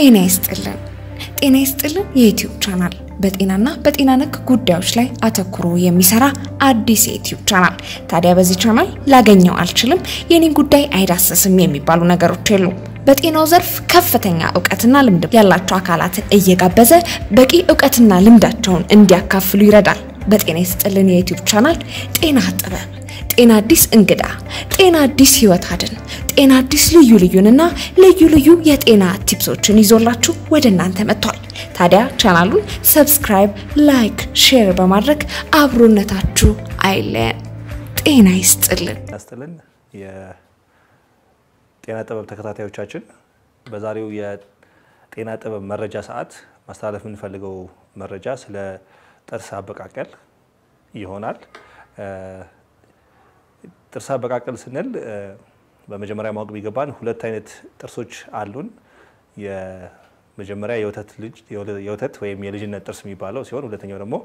ጤና ይስጥልን። ጤና ይስጥልን የዩቲዩብ ቻናል በጤናና በጤና ነክ ጉዳዮች ላይ አተኩሮ የሚሰራ አዲስ የዩቲዩብ ቻናል። ታዲያ በዚህ ቻናል ላገኘው አልችልም፣ የኔን ጉዳይ አይዳሰስም የሚባሉ ነገሮች የሉም። በጤናው ዘርፍ ከፍተኛ እውቀትና ልምድ ያላቸው አካላትን እየጋበዘ በቂ እውቀትና ልምዳቸውን እንዲያካፍሉ ይረዳል። በጤና የተጠልን የዩቲዩብ ቻናል ጤና ጥበብ፣ ጤና አዲስ እንግዳ፣ ጤና አዲስ ህይወት አድን፣ ጤና አዲስ ልዩ ልዩንና ልዩ ልዩ የጤና ቲፕሶችን ይዞላችሁ ወደ እናንተ መጥቷል። ታዲያ ቻናሉን ሰብስክራይብ፣ ላይክ፣ ሼር በማድረግ አብሮነታችሁ አይለን። ጤና ይስጥልን ያስጥልን። የጤና ጥበብ ተከታታዮቻችን በዛሬው የጤና ጥበብ መረጃ ሰዓት ማስተላለፍ የምንፈልገው መረጃ ስለ ጥርስ አበቃቀል ይሆናል። ጥርስ አበቃቀል ስንል በመጀመሪያ ማወቅ ቢገባን ሁለት አይነት ጥርሶች አሉን። የመጀመሪያ የወተት ወይም የልጅነት ጥርስ የሚባለው ሲሆን ሁለተኛው ደግሞ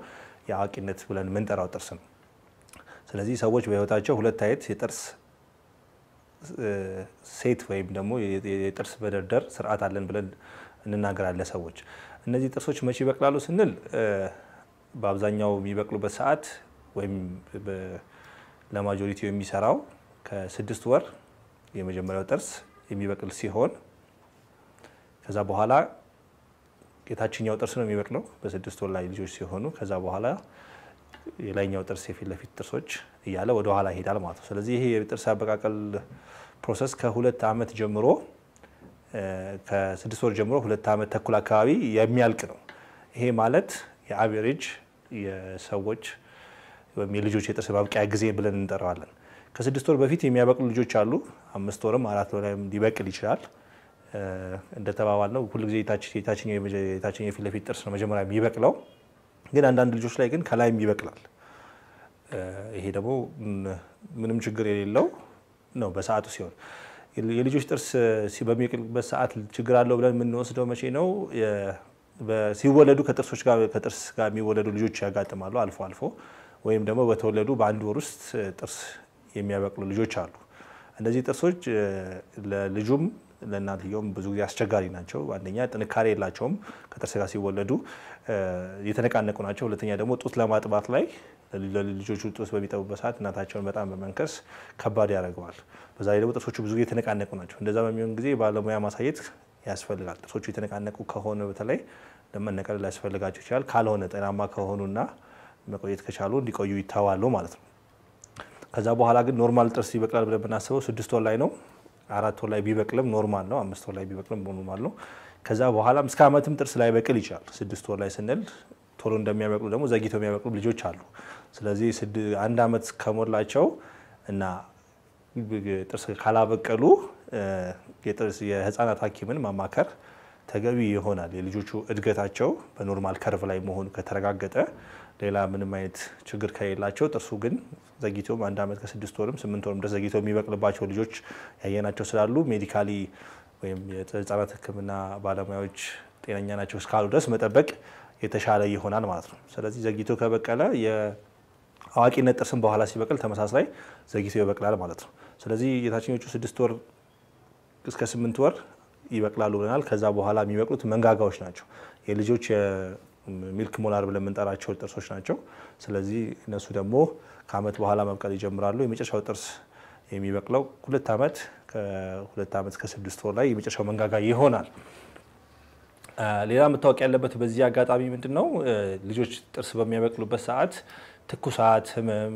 የአዋቂነት ብለን የምንጠራው ጥርስ ነው። ስለዚህ ሰዎች በህይወታቸው ሁለት አይነት የጥርስ ሴት ወይም ደግሞ የጥርስ መደርደር ስርዓት አለን ብለን እንናገራለን። ሰዎች እነዚህ ጥርሶች መቼ ይበቅላሉ ስንል በአብዛኛው የሚበቅሉበት ሰዓት ወይም ለማጆሪቲው የሚሰራው ከስድስት ወር የመጀመሪያው ጥርስ የሚበቅል ሲሆን ከዛ በኋላ የታችኛው ጥርስ ነው የሚበቅለው በስድስት ወር ላይ ልጆች ሲሆኑ ከዛ በኋላ የላይኛው ጥርስ የፊት ለፊት ጥርሶች እያለ ወደ ኋላ ይሄዳል ማለት ነው። ስለዚህ ይሄ የጥርስ አበቃቀል ፕሮሰስ ከሁለት ዓመት ጀምሮ ከስድስት ወር ጀምሮ ሁለት ዓመት ተኩል አካባቢ የሚያልቅ ነው። ይሄ ማለት የአቬሬጅ የሰዎች ወይም የልጆች የጥርስ ማብቂያ ጊዜ ብለን እንጠራዋለን። ከስድስት ወር በፊት የሚያበቅሉ ልጆች አሉ። አምስት ወርም አራት ወርም ሊበቅል ይችላል። እንደተባባል ነው ሁሉ ጊዜ የታችኛው የፊት ለፊት ጥርስ ነው መጀመሪያ የሚበቅለው። ግን አንዳንድ ልጆች ላይ ግን ከላይም ይበቅላል። ይሄ ደግሞ ምንም ችግር የሌለው ነው በሰዓቱ ሲሆን የልጆች ጥርስ በሚበቅልበት ሰዓት ችግር አለው ብለን የምንወስደው መቼ ነው? ሲወለዱ ከጥርሶች ጋር ከጥርስ ጋር የሚወለዱ ልጆች ያጋጥማሉ አልፎ አልፎ ወይም ደግሞ በተወለዱ በአንድ ወር ውስጥ ጥርስ የሚያበቅሉ ልጆች አሉ። እነዚህ ጥርሶች ለልጁም ለእናትየውም ብዙ ጊዜ አስቸጋሪ ናቸው። አንደኛ ጥንካሬ የላቸውም፣ ከጥርስ ጋር ሲወለዱ የተነቃነቁ ናቸው። ሁለተኛ ደግሞ ጡት ለማጥባት ላይ ለልጆቹ ጡት በሚጠቡበት ሰዓት እናታቸውን በጣም በመንከስ ከባድ ያደርገዋል። በዛ ላይ ደግሞ ጥርሶቹ ብዙ ጊዜ የተነቃነቁ ናቸው። እንደዛ በሚሆን ጊዜ ባለሙያ ማሳየት ያስፈልጋል። ጥርሶቹ የተነቃነቁ ከሆነ በተለይ ለመነቀል ሊያስፈልጋቸው ይችላል። ካልሆነ ጤናማ ከሆኑና መቆየት ከቻሉ እንዲቆዩ ይተዋሉ ማለት ነው። ከዛ በኋላ ግን ኖርማል ጥርስ ይበቅላል ብለን የምናስበው ስድስት ወር ላይ ነው። አራት ወር ላይ ቢበቅልም ኖርማል ነው። አምስት ወር ላይ ቢበቅልም ኖርማል ነው። ከዛ በኋላም እስከ ዓመትም ጥርስ ላይ በቅል ይችላል። ስድስት ወር ላይ ስንል ቶሎ እንደሚያበቅሉ ደግሞ ዘግይተው የሚያበቅሉ ልጆች አሉ። ስለዚህ አንድ ዓመት ከሞላቸው እና ጥርስ ካላበቀሉ የጥርስ የህፃናት ሐኪምን ማማከር ተገቢ ይሆናል። የልጆቹ እድገታቸው በኖርማል ከርቭ ላይ መሆኑ ከተረጋገጠ ሌላ ምንም አይነት ችግር ከሌላቸው ጥርሱ ግን ዘግይቶም አንድ ዓመት ከስድስት ወርም ስምንት ወርም ድረስ ዘግይቶ የሚበቅልባቸው ልጆች ያየናቸው ስላሉ ሜዲካሊ ወይም የህፃናት ሕክምና ባለሙያዎች ጤነኛ ናቸው እስካሉ ድረስ መጠበቅ የተሻለ ይሆናል ማለት ነው። ስለዚህ ዘግይቶ ከበቀለ የአዋቂነት ጥርስም በኋላ ሲበቅል ተመሳሳይ ዘግይቶ ይበቅላል ማለት ነው። ስለዚህ የታችኞቹ ስድስት ወር እስከ ስምንት ወር ይበቅላሉ ብለናል። ከዛ በኋላ የሚበቅሉት መንጋጋዎች ናቸው። የልጆች ሚልክ ሞላር ብለን የምንጠራቸው ጥርሶች ናቸው። ስለዚህ እነሱ ደግሞ ከአመት በኋላ መብቀል ይጀምራሉ። የመጨረሻው ጥርስ የሚበቅለው ሁለት ዓመት ከሁለት ዓመት ከስድስት ወር ላይ የመጨረሻው መንጋጋ ይሆናል። ሌላ መታወቅ ያለበት በዚህ አጋጣሚ ምንድን ነው፣ ልጆች ጥርስ በሚያበቅሉበት ሰዓት ትኩሳት፣ ህመም፣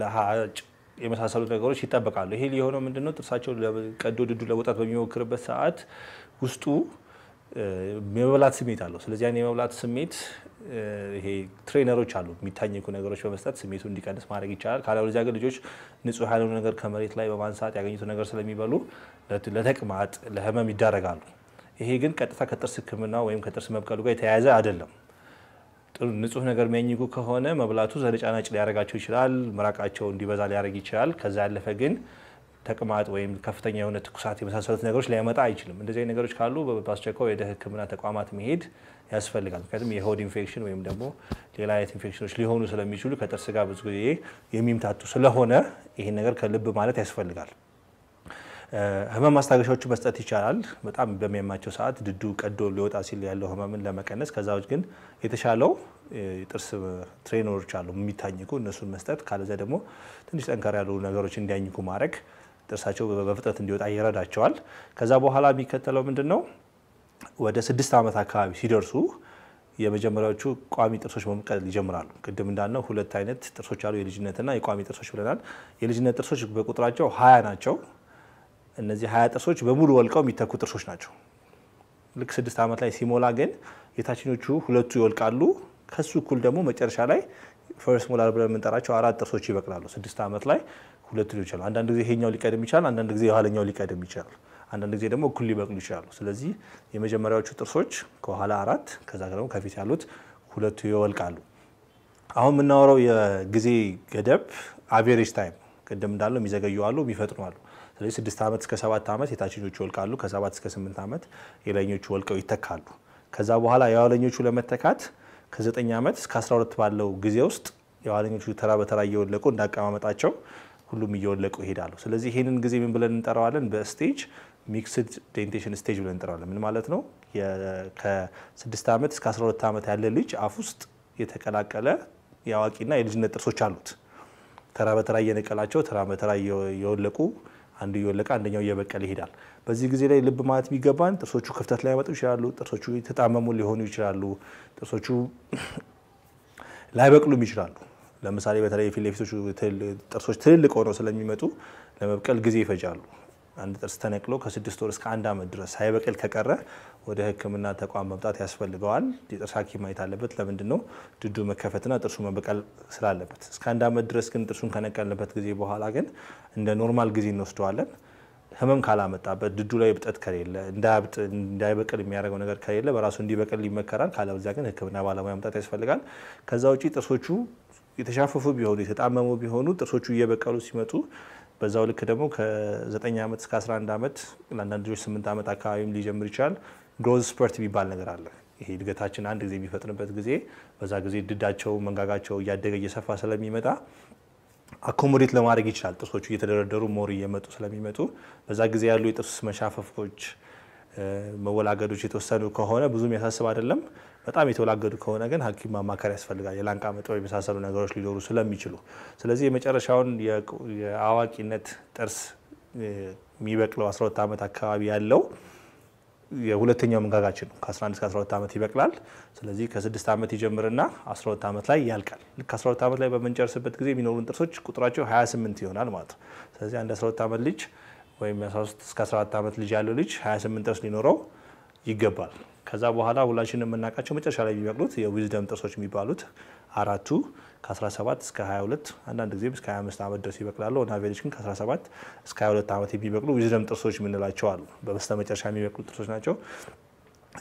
ለሃጭ የመሳሰሉት ነገሮች ይጠበቃሉ። ይሄ ሊሆነው ምንድነው ጥርሳቸው ቀዶ ድዱ ለመውጣት በሚሞክርበት ሰዓት ውስጡ የመብላት ስሜት አለው። ስለዚህ ያን የመብላት ስሜት ይሄ ትሬነሮች አሉ የሚታኘኩ ነገሮች በመስጠት ስሜቱ እንዲቀንስ ማድረግ ይቻላል። ካለበለዚያ ግን ልጆች ንጹህ ያልሆነ ነገር ከመሬት ላይ በማንሳት ያገኙት ነገር ስለሚበሉ ለተቅማጥ፣ ለህመም ይዳረጋሉ። ይሄ ግን ቀጥታ ከጥርስ ህክምና ወይም ከጥርስ መብቀሉ ጋር የተያያዘ አይደለም። ንጹህ ነገር የሚያኝኩ ከሆነ መብላቱ ዘነጫናጭ ሊያረጋቸው ይችላል። ምራቃቸው እንዲበዛ ሊያደረግ ይችላል። ከዛ ያለፈ ግን ተቅማጥ ወይም ከፍተኛ የሆነ ትኩሳት የመሳሰሉት ነገሮች ሊያመጣ አይችልም። እንደዚህ ነገሮች ካሉ በአስቸኳይ ወደ ሕክምና ተቋማት መሄድ ያስፈልጋል። ምክንያቱም የሆድ ኢንፌክሽን ወይም ደግሞ ሌላ አይነት ኢንፌክሽኖች ሊሆኑ ስለሚችሉ ከጥርስ ጋር ብዙ ጊዜ የሚምታቱ ስለሆነ ይህን ነገር ከልብ ማለት ያስፈልጋል። ህመም ማስታገሻዎቹ መስጠት ይቻላል። በጣም በሚያማቸው ሰዓት ድዱ ቀዶ ሊወጣ ሲል ያለው ህመምን ለመቀነስ ከዛ ውጭ ግን የተሻለው የጥርስ ትሬነሮች አሉ የሚታኝቁ እነሱን መስጠት፣ ካለዚያ ደግሞ ትንሽ ጠንከር ያሉ ነገሮች እንዲያኝኩ ማድረግ ጥርሳቸው በፍጥነት እንዲወጣ ይረዳቸዋል። ከዛ በኋላ የሚከተለው ምንድን ነው? ወደ ስድስት ዓመት አካባቢ ሲደርሱ የመጀመሪያዎቹ ቋሚ ጥርሶች መብቀል ይጀምራሉ። ቅድም እንዳልነው ሁለት አይነት ጥርሶች አሉ፣ የልጅነትና የቋሚ ጥርሶች ብለናል። የልጅነት ጥርሶች በቁጥራቸው ሀያ ናቸው። እነዚህ ሀያ ጥርሶች በሙሉ ወልቀው የሚተኩ ጥርሶች ናቸው። ልክ ስድስት ዓመት ላይ ሲሞላ ግን የታችኞቹ ሁለቱ ይወልቃሉ። ከሱ እኩል ደግሞ መጨረሻ ላይ ፈርስት ሞላር ብለን የምንጠራቸው አራት ጥርሶች ይበቅላሉ። ስድስት ዓመት ላይ ሁለቱ ሊሆን ይችላሉ። አንዳንድ ጊዜ ይሄኛው ሊቀድም ይችላል። አንዳንድ ጊዜ የኋለኛው ሊቀድም ይችላል። አንዳንድ ጊዜ ደግሞ እኩል ሊበቅሉ ይችላሉ። ስለዚህ የመጀመሪያዎቹ ጥርሶች ከኋላ አራት፣ ከዛ ደግሞ ከፊት ያሉት ሁለቱ ይወልቃሉ። አሁን የምናወራው የጊዜ ገደብ አቬሬጅ ታይም፣ ቅድም እንዳለው የሚዘገዩ አሉ፣ የሚፈጥኑ አሉ። ስለዚህ ስድስት ዓመት እስከ ሰባት ዓመት የታችኞቹ ይወልቃሉ። ከሰባት እስከ ስምንት ዓመት የላይኞቹ ወልቀው ይተካሉ። ከዛ በኋላ የኋለኞቹ ለመተካት ከዘጠኝ ዓመት እስከ 12 ባለው ጊዜ ውስጥ የኋለኞቹ ተራ በተራ እየወለቁ እንዳቀማመጣቸው ሁሉም እየወለቁ ይሄዳሉ። ስለዚህ ይህንን ጊዜ ምን ብለን እንጠራዋለን? በስቴጅ ሚክስድ ዴንቴሽን ስቴጅ ብለን እንጠራዋለን። ምን ማለት ነው? ከስድስት ዓመት እስከ 12 ዓመት ያለ ልጅ አፍ ውስጥ የተቀላቀለ የአዋቂና የልጅነት ጥርሶች አሉት። ተራ በተራ እየነቀላቸው ተራ በተራ እየወለቁ አንዱ እየወለቀ አንደኛው እየበቀለ ይሄዳል። በዚህ ጊዜ ላይ ልብ ማለት የሚገባን ጥርሶቹ ክፍተት ላይ ይችላሉ። ጥርሶቹ የተጣመሙ ሊሆኑ ይችላሉ። ጥርሶቹ ላይበቅሉም ይችላሉ። ለምሳሌ በተለይ ፊት ለፊቶቹ ጥርሶች ትልልቅ ሆነው ስለሚመጡ ለመብቀል ጊዜ ይፈጃሉ። አንድ ጥርስ ተነቅሎ ከስድስት ወር እስከ አንድ አመት ድረስ ሳይበቅል ከቀረ ወደ ሕክምና ተቋም መምጣት ያስፈልገዋል። የጥርስ ሐኪም ማየት አለበት። ለምንድን ነው ድዱ መከፈትና ጥርሱ መበቀል ስላለበት። እስከ አንድ አመት ድረስ ግን ጥርሱን ከነቀልንበት ጊዜ በኋላ ግን እንደ ኖርማል ጊዜ እንወስደዋለን። ህመም ካላመጣበት ድዱ ላይ እብጠት ከሌለ እንዳያብጥ እንዳይበቅል የሚያደርገው ነገር ከሌለ በራሱ እንዲበቅል ይመከራል። ካለበዚያ ግን ሕክምና ባለሙያ መምጣት ያስፈልጋል። ከዛ ውጪ ጥርሶቹ የተሻፈፉ ቢሆኑ የተጣመሙ ቢሆኑ ጥርሶቹ እየበቀሉ ሲመጡ በዛው ልክ ደግሞ ከ9 ዓመት እስከ 11 ዓመት ለአንዳንድ ልጆች 8 ዓመት አካባቢም ሊጀምር ይችላል። ግሮዝ ስፐርት የሚባል ነገር አለ። ይሄ እድገታችን አንድ ጊዜ የሚፈጥንበት ጊዜ በዛ ጊዜ ድዳቸው መንጋጋቸው እያደገ እየሰፋ ስለሚመጣ አኮሞዴት ለማድረግ ይችላል። ጥርሶቹ እየተደረደሩ ሞር እየመጡ ስለሚመጡ በዛ ጊዜ ያሉ የጥርስ መሻፈፎች መወላገዶች የተወሰኑ ከሆነ ብዙም ያሳስብ አይደለም። በጣም የተወላገዱ ከሆነ ግን ሐኪም ማማከር ያስፈልጋል። የላንቃ መጠበብ የመሳሰሉ ነገሮች ሊኖሩ ስለሚችሉ ስለዚህ የመጨረሻውን የአዋቂነት ጥርስ የሚበቅለው 12 ዓመት አካባቢ ያለው የሁለተኛው መንጋጋችን ነው። ከ11 እስከ 12 ዓመት ይበቅላል። ስለዚህ ከ6 ዓመት ይጀምርና 12 ዓመት ላይ ያልቃል። ልክ 12 ዓመት ላይ በምንጨርስበት ጊዜ የሚኖሩን ጥርሶች ቁጥራቸው 28 ይሆናል ማለት ነው። ስለዚህ አንድ 12 ዓመት ልጅ ወይም 13 እስከ 14 ዓመት ልጅ ያለው ልጅ 28 ጥርስ ሊኖረው ይገባል። ከዛ በኋላ ሁላችንም የምናውቃቸው መጨረሻ ላይ የሚበቅሉት የዊዝደም ጥርሶች የሚባሉት አራቱ ከ17 እስከ 22 አንዳንድ ጊዜም እስከ 25 ዓመት ድረስ ይበቅላሉ። ኦን አቬሬጅ ግን ከ17 እስከ 22 ዓመት የሚበቅሉ ዊዝደም ጥርሶች የምንላቸው አሉ። በበስተ መጨረሻ የሚበቅሉ ጥርሶች ናቸው።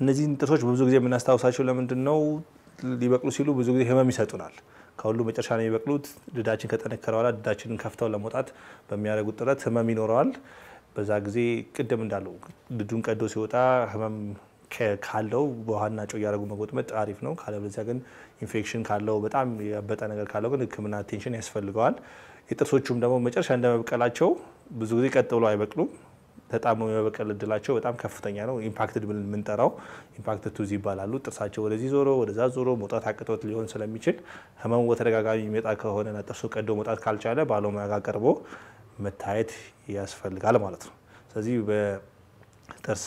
እነዚህን ጥርሶች ብዙ ጊዜ የምናስታውሳቸው ለምንድን ነው? ሊበቅሉ ሲሉ ብዙ ጊዜ ህመም ይሰጡናል። ከሁሉ መጨረሻ ነው የሚበቅሉት። ድዳችን ከጠነከረ በኋላ ድዳችንን ከፍተው ለመውጣት በሚያደርጉት ጥረት ህመም ይኖረዋል። በዛ ጊዜ ቅድም እንዳለው ድዱን ቀዶ ሲወጣ ህመም ካለው በውሃና ጨው እያደረጉ መጎጥመጥ አሪፍ ነው። ካለበለዚያ ግን ኢንፌክሽን ካለው በጣም ያበጠ ነገር ካለው ግን ህክምና ቴንሽን ያስፈልገዋል። የጥርሶቹም ደግሞ መጨረሻ እንደመብቀላቸው ብዙ ጊዜ ቀጥ ብሎ አይበቅሉም። ተጣሞ የመበቀል እድላቸው በጣም ከፍተኛ ነው። ኢምፓክትድ ብለን የምንጠራው ኢምፓክትድ ቱዝ ይባላሉ። ጥርሳቸው ወደዚህ ዞሮ ወደዛ ዞሮ መውጣት አቅቶት ሊሆን ስለሚችል ህመሙ በተደጋጋሚ የሚመጣ ከሆነና ጥርሱ ቀዶ መውጣት ካልቻለ ባለሙያ ጋር ቀርቦ መታየት ያስፈልጋል ማለት ነው። ስለዚህ በጥርስ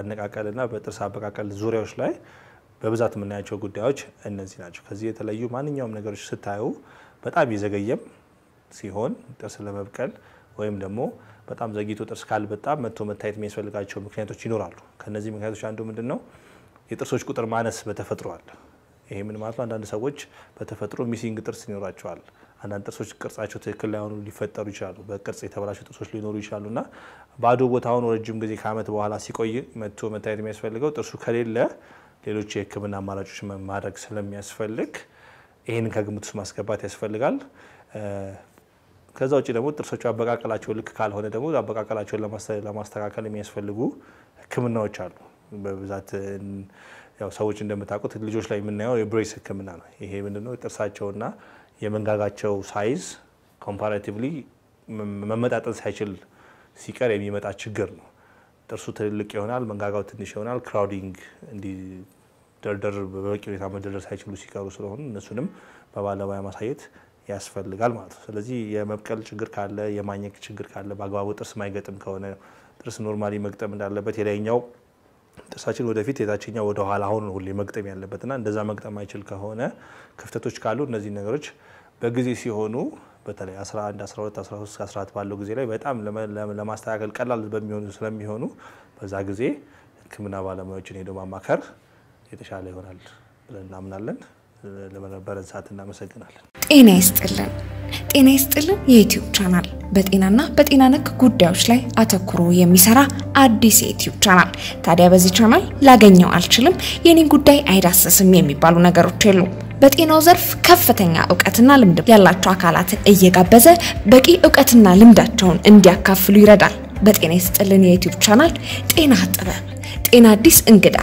አነቃቀልና በጥርስ አበቃቀል ዙሪያዎች ላይ በብዛት የምናያቸው ጉዳዮች እነዚህ ናቸው። ከዚህ የተለዩ ማንኛውም ነገሮች ስታዩ በጣም የዘገየም ሲሆን ጥርስ ለመብቀል ወይም ደግሞ በጣም ዘግይቶ ጥርስ ካልበጣ መጥቶ መታየት የሚያስፈልጋቸው ምክንያቶች ይኖራሉ። ከነዚህ ምክንያቶች አንዱ ምንድን ነው? የጥርሶች ቁጥር ማነስ በተፈጥሮ አለ። ይሄ ምን ማለት ነው? አንዳንድ ሰዎች በተፈጥሮ ሚሲንግ ጥርስ ይኖራቸዋል። አንዳንድ ጥርሶች ቅርጻቸው ትክክል ላይሆኑ ሊፈጠሩ ይችላሉ። በቅርጽ የተበላሹ ጥርሶች ሊኖሩ ይችላሉ እና ባዶ ቦታውን ረጅም ጊዜ ከዓመት በኋላ ሲቆይ መጥቶ መታየት የሚያስፈልገው ጥርሱ ከሌለ ሌሎች የሕክምና አማራጮች ማድረግ ስለሚያስፈልግ ይህንን ከግምት ውስጥ ማስገባት ያስፈልጋል። ከዛ ውጭ ደግሞ ጥርሶቹ አበቃቀላቸው ልክ ካልሆነ ደግሞ አበቃቀላቸውን ለማስተካከል የሚያስፈልጉ ሕክምናዎች አሉ። በብዛት ያው ሰዎች እንደምታውቁት ልጆች ላይ የምናየው የብሬስ ሕክምና ነው። ይሄ ምንድነው ጥርሳቸውና የመንጋጋቸው ሳይዝ ኮምፓራቲቭሊ መመጣጠን ሳይችል ሲቀር የሚመጣ ችግር ነው። ጥርሱ ትልልቅ ይሆናል፣ መንጋጋው ትንሽ ይሆናል። ክራውዲንግ እንዲህ ደርደር በበቂ ሁኔታ መደርደር ሳይችሉ ሲቀሩ ስለሆኑ እነሱንም በባለሙያ ማሳየት ያስፈልጋል ማለት ነው። ስለዚህ የመብቀል ችግር ካለ የማኘክ ችግር ካለ በአግባቡ ጥርስ ማይገጥም ከሆነ ጥርስ ኖርማሊ መግጠም እንዳለበት የላይኛው ጥርሳችን ወደፊት የታችኛው ወደ ኋላ አሁን ሁሌ መግጠም ያለበትና እንደዛ መግጠም አይችል ከሆነ ክፍተቶች ካሉ እነዚህ ነገሮች በጊዜ ሲሆኑ በተለይ 11፣ 12፣ 13 14 ባለው ጊዜ ላይ በጣም ለማስተካከል ቀላል በሚሆኑ ስለሚሆኑ በዛ ጊዜ ሕክምና ባለሙያዎችን ሄዶ ማማከር የተሻለ ይሆናል ብለን እናምናለን። ለነበረን ሰዓት እናመሰግናለን። ጤና ይስጥልን። ጤና ይስጥልን የዩቲዩብ ቻናል በጤናና በጤና ነክ ጉዳዮች ላይ አተኩሮ የሚሰራ አዲስ የዩቲዩብ ቻናል። ታዲያ በዚህ ቻናል ላገኘው አልችልም፣ የኔን ጉዳይ አይዳሰስም የሚባሉ ነገሮች የሉም። በጤናው ዘርፍ ከፍተኛ እውቀትና ልምድ ያላቸው አካላትን እየጋበዘ በቂ እውቀትና ልምዳቸውን እንዲያካፍሉ ይረዳል። በጤና ይስጥልን የዩቲዩብ ቻናል ጤና ጥበብ ጤና አዲስ እንግዳ፣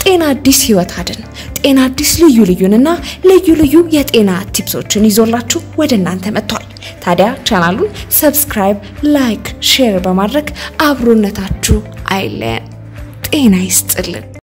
ጤና አዲስ ህይወት አድን፣ ጤና አዲስ ልዩ ልዩንና ልዩ ልዩ የጤና ቲፕሶችን ይዞላችሁ ወደ እናንተ መጥቷል። ታዲያ ቻናሉን ሰብስክራይብ፣ ላይክ፣ ሼር በማድረግ አብሮነታችሁ አይለየን። ጤና ይስጥልን።